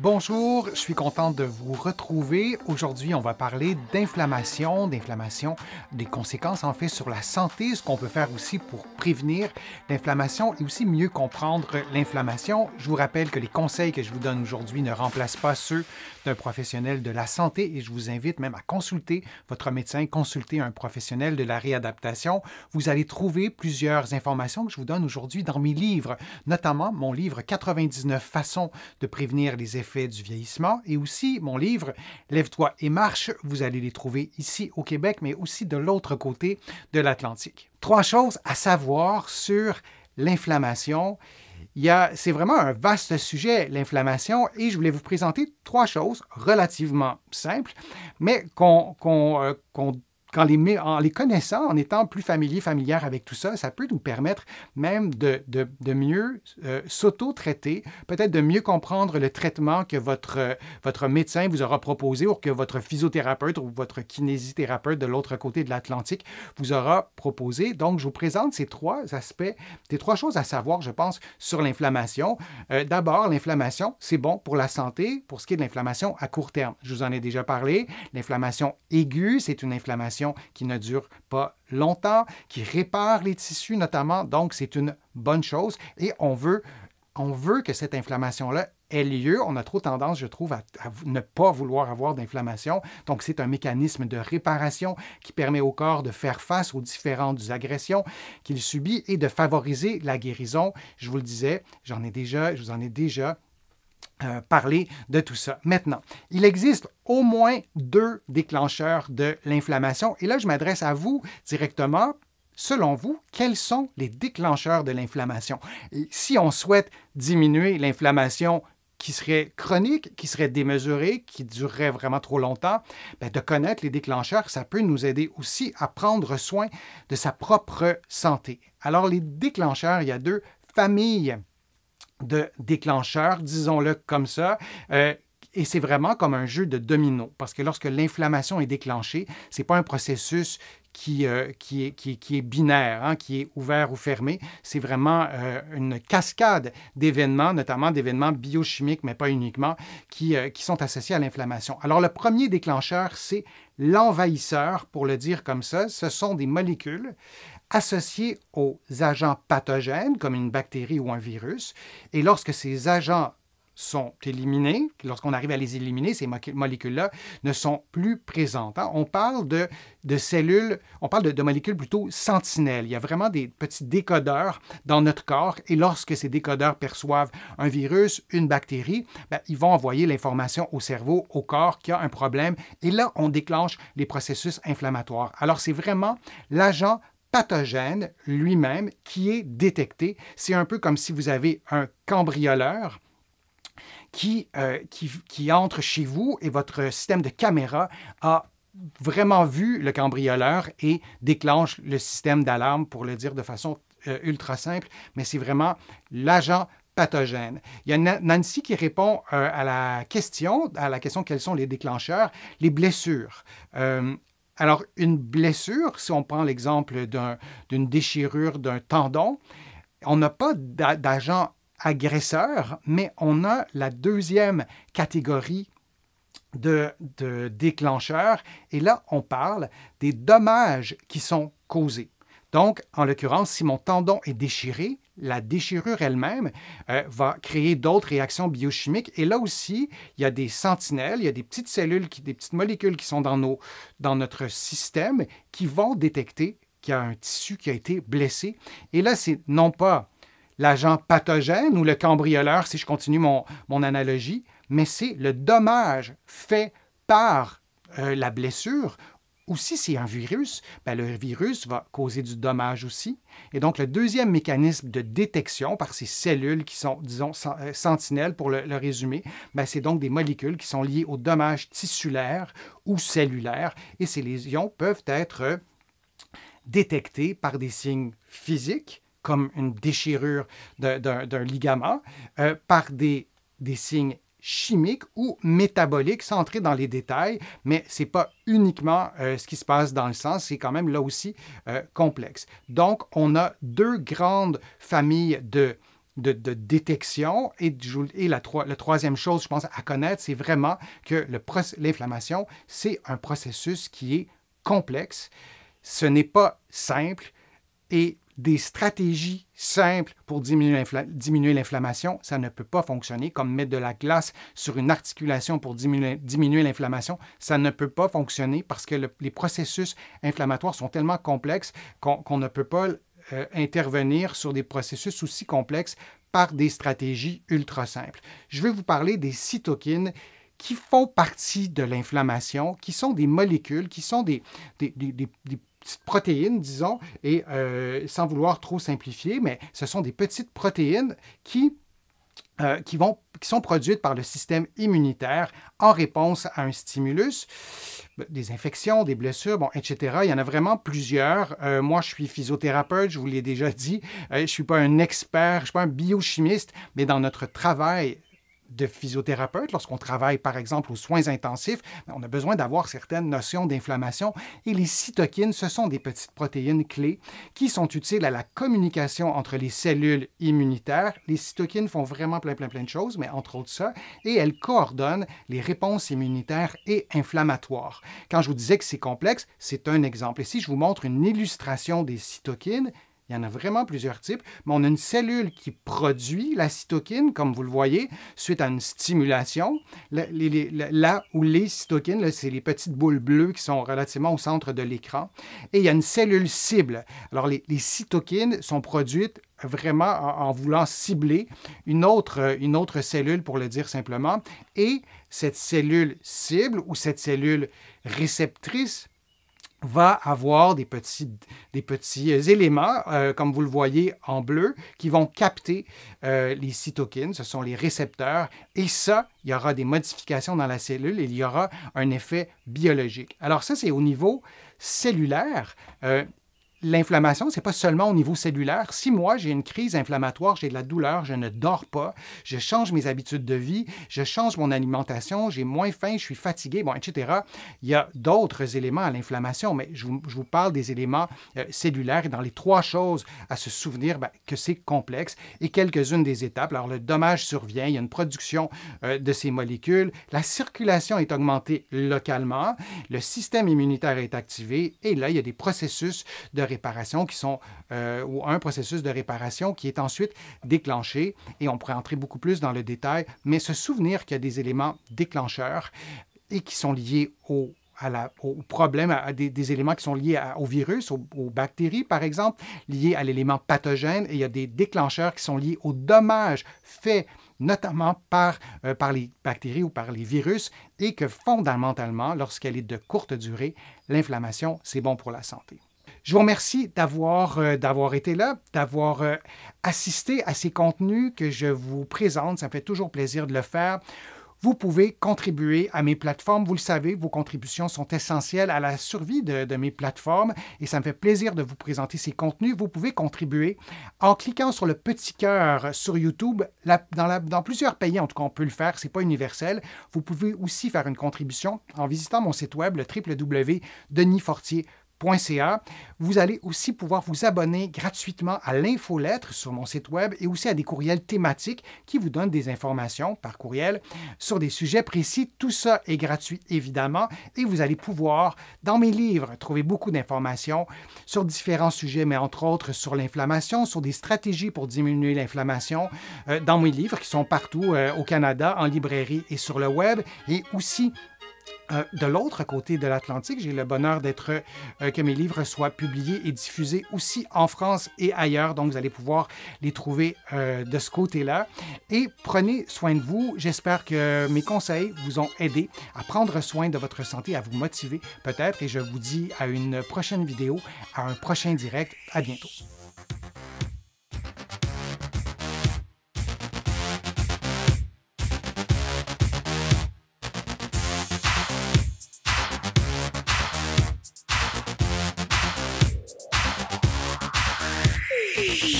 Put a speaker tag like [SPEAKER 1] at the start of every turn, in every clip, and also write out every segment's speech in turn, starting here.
[SPEAKER 1] Bonjour, je suis contente de vous retrouver. Aujourd'hui, on va parler d'inflammation, d'inflammation, des conséquences en fait sur la santé, ce qu'on peut faire aussi pour prévenir l'inflammation et aussi mieux comprendre l'inflammation. Je vous rappelle que les conseils que je vous donne aujourd'hui ne remplacent pas ceux d'un professionnel de la santé et je vous invite même à consulter votre médecin, consulter un professionnel de la réadaptation. Vous allez trouver plusieurs informations que je vous donne aujourd'hui dans mes livres, notamment mon livre 99 façons de prévenir les effets fait du vieillissement et aussi mon livre Lève-toi et marche, vous allez les trouver ici au Québec, mais aussi de l'autre côté de l'Atlantique. Trois choses à savoir sur l'inflammation. C'est vraiment un vaste sujet, l'inflammation, et je voulais vous présenter trois choses relativement simples, mais qu'on euh, qu'en les, en les connaissant, en étant plus familier, familière avec tout ça, ça peut nous permettre même de, mieux euh, s'auto-traiter, peut-être de mieux comprendre le traitement que votre, euh, votre médecin vous aura proposé ou que votre physiothérapeute ou votre kinésithérapeute de l'autre côté de l'Atlantique vous aura proposé. Donc, je vous présente ces trois aspects, ces trois choses à savoir, je pense, sur l'inflammation. Euh, d'abord, l'inflammation, c'est bon pour la santé, pour ce qui est de l'inflammation à court terme. Je vous en ai déjà parlé. L'inflammation aiguë, c'est une inflammation qui ne dure pas longtemps, qui répare les tissus notamment. Donc, c'est une bonne chose et on veut, on veut que cette inflammation-là ait lieu. On a trop tendance, je trouve, à, à ne pas vouloir avoir d'inflammation. Donc, c'est un mécanisme de réparation qui permet au corps de faire face aux différentes agressions qu'il subit et de favoriser la guérison. Je vous le disais, j'en ai déjà, je vous en ai déjà euh, parler de tout ça. Maintenant, il existe au moins deux déclencheurs de l'inflammation. Et là, je m'adresse à vous directement. Selon vous, quels sont les déclencheurs de l'inflammation? Si on souhaite diminuer l'inflammation qui serait chronique, qui serait démesurée, qui durerait vraiment trop longtemps, ben, de connaître les déclencheurs, ça peut nous aider aussi à prendre soin de sa propre santé. Alors, les déclencheurs, il y a deux familles de déclencheurs, disons-le comme ça. Euh, et c'est vraiment comme un jeu de dominos. parce que lorsque l'inflammation est déclenchée, ce n'est pas un processus qui, euh, qui, est, qui, est, binaire, hein, qui est ouvert ou fermé. C'est vraiment euh, une cascade d'événements, notamment d'événements biochimiques, mais pas uniquement, qui, qui sont associés à l'inflammation. Alors le premier déclencheur, c'est l'envahisseur, pour le dire comme ça. Ce sont des molécules associés aux agents pathogènes, comme une bactérie ou un virus. Et lorsque ces agents sont éliminés, lorsqu'on arrive à les éliminer, ces molécules-là ne sont plus présentes. Hein, on parle de, de cellules, on parle de, molécules plutôt sentinelles. Il y a vraiment des petits décodeurs dans notre corps et lorsque ces décodeurs perçoivent un virus, une bactérie, ben, ils vont envoyer l'information au cerveau, au corps qui a un problème et là, on déclenche les processus inflammatoires. Alors, c'est vraiment l'agent pathogène lui-même qui est détecté. C'est un peu comme si vous avez un cambrioleur euh, qui, qui, entre chez vous et votre système de caméra a vraiment vu le cambrioleur et déclenche le système d'alarme pour le dire de façon euh, ultra simple, mais c'est vraiment l'agent pathogène. Il y a Nancy qui répond euh, à la question, à la question quels sont les déclencheurs, les blessures. Alors, une blessure, si on prend l'exemple d'une déchirure d'un tendon, on n'a pas d'agent agresseur, mais on a la deuxième catégorie de, de déclencheurs. Et là, on parle des dommages qui sont causés. Donc, en l'occurrence, si mon tendon est déchiré, la déchirure elle-même euh, va créer d'autres réactions biochimiques. Et là aussi, il y a des sentinelles, il y a des petites cellules, des petites molécules qui sont dans, nos, dans notre système qui vont détecter qu'il y a un tissu qui a été blessé. Et là, c'est non pas l'agent pathogène ou le cambrioleur, si je continue mon, mon analogie, mais c'est le dommage fait par euh, la blessure ou si c'est un virus, ben, le virus va causer du dommage aussi. Et donc, le deuxième mécanisme de détection par ces cellules qui sont, disons, euh, sentinelles pour le, résumer, ben, c'est donc des molécules qui sont liées au dommage tissulaire ou cellulaire. Et ces lésions peuvent être euh, détectées par des signes physiques, comme une déchirure d'un ligament, euh, par des, des signes chimique ou métabolique, sans entrer dans les détails, mais ce n'est pas uniquement euh, ce qui se passe dans le sang, c'est quand même là aussi euh, complexe. Donc, on a deux grandes familles de, de, détection et, et la, la, troisième chose, je pense, à connaître, c'est vraiment que l'inflammation, c'est un processus qui est complexe, ce n'est pas simple et des stratégies simples pour diminuer l'inflammation. Ça ne peut pas fonctionner comme mettre de la glace sur une articulation pour diminuer l'inflammation. Ça ne peut pas fonctionner parce que les processus inflammatoires sont tellement complexes qu'on ne peut pas euh, intervenir sur des processus aussi complexes par des stratégies ultra simples. Je vais vous parler des cytokines qui font partie de l'inflammation, qui sont des molécules, qui sont des petites protéines, disons, et euh, sans vouloir trop simplifier, mais ce sont des petites protéines qui, euh, qui, vont, qui sont produites par le système immunitaire en réponse à un stimulus des infections, des blessures, bon, etc. Il y en a vraiment plusieurs. Euh, moi, je suis physiothérapeute, je vous l'ai déjà dit. je ne suis pas un expert, je ne suis pas un biochimiste, mais dans notre travail de physiothérapeute, lorsqu'on travaille par exemple aux soins intensifs, ben, on a besoin d'avoir certaines notions d'inflammation et les cytokines, ce sont des petites protéines clés qui sont utiles à la communication entre les cellules immunitaires. Les cytokines font vraiment plein plein plein de choses, mais entre autres ça, et elles coordonnent les réponses immunitaires et inflammatoires. Quand je vous disais que c'est complexe, c'est un exemple. ici je vous montre une illustration des cytokines, il y en a vraiment plusieurs types, mais on a une cellule qui produit la cytokine, comme vous le voyez, suite à une stimulation. Là, où les cytokines, c'est les petites boules bleues qui sont relativement au centre de l'écran. Et il y a une cellule cible. Alors, les, cytokines sont produites vraiment en, voulant cibler une autre cellule, pour le dire simplement. Et cette cellule cible ou cette cellule réceptrice va avoir des petits, des petits euh, éléments, euh, comme vous le voyez en bleu, qui vont capter euh, les cytokines, ce sont les récepteurs, et ça, il y aura des modifications dans la cellule il y aura un effet biologique. Alors ça, c'est au niveau cellulaire. L'inflammation, c'est pas seulement au niveau cellulaire. Si moi j'ai une crise inflammatoire, j'ai de la douleur, je ne dors pas, je change mes habitudes de vie, je change mon alimentation, j'ai moins faim, je suis fatigué, bon, etc. Il y a d'autres éléments à l'inflammation, mais je vous, parle des éléments euh, cellulaires et dans les trois choses à se souvenir ben, que c'est complexe et quelques-unes des étapes. Alors le dommage survient, il y a une production euh, de ces molécules, la circulation est augmentée localement, le système immunitaire est activé et là il y a des processus de réparation qui sont, euh, ou un processus de réparation qui est ensuite déclenché, et on pourrait entrer beaucoup plus dans le détail, mais se souvenir qu'il y a des éléments déclencheurs et qui sont liés au à la, au problème, à des, des, éléments qui sont liés au virus, aux, bactéries par exemple, liés à l'élément pathogène, et il y a des déclencheurs qui sont liés aux dommages faits notamment par, euh, par les bactéries ou par les virus, et que fondamentalement, lorsqu'elle est de courte durée, l'inflammation, c'est bon pour la santé. Je vous remercie d'avoir euh, été là, d'avoir euh, assisté à ces contenus que je vous présente. Ça me fait toujours plaisir de le faire. Vous pouvez contribuer à mes plateformes. Vous le savez, vos contributions sont essentielles à la survie de, mes plateformes et ça me fait plaisir de vous présenter ces contenus. Vous pouvez contribuer en cliquant sur le petit cœur sur YouTube. dans, dans, plusieurs pays, en tout cas, on peut le faire. Ce n'est pas universel. Vous pouvez aussi faire une contribution en visitant mon site web, le www.denisfortier.com vous allez aussi pouvoir vous abonner gratuitement à l'infolettre sur mon site web et aussi à des courriels thématiques qui vous donnent des informations par courriel sur des sujets précis. Tout ça est gratuit évidemment et vous allez pouvoir dans mes livres trouver beaucoup d'informations sur différents sujets mais entre autres sur l'inflammation, sur des stratégies pour diminuer l'inflammation euh, dans mes livres qui sont partout euh, au Canada en librairie et sur le web et aussi euh, de l'autre côté de l'Atlantique, j'ai le bonheur d'être euh, que mes livres soient publiés et diffusés aussi en France et ailleurs. Donc, vous allez pouvoir les trouver euh, de ce côté-là. Et prenez soin de vous. J'espère que mes conseils vous ont aidé à prendre soin de votre santé, à vous motiver peut-être. Et je vous dis à une prochaine vidéo, à un prochain direct. À bientôt.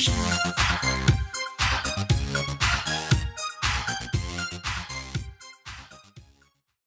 [SPEAKER 1] Thank you.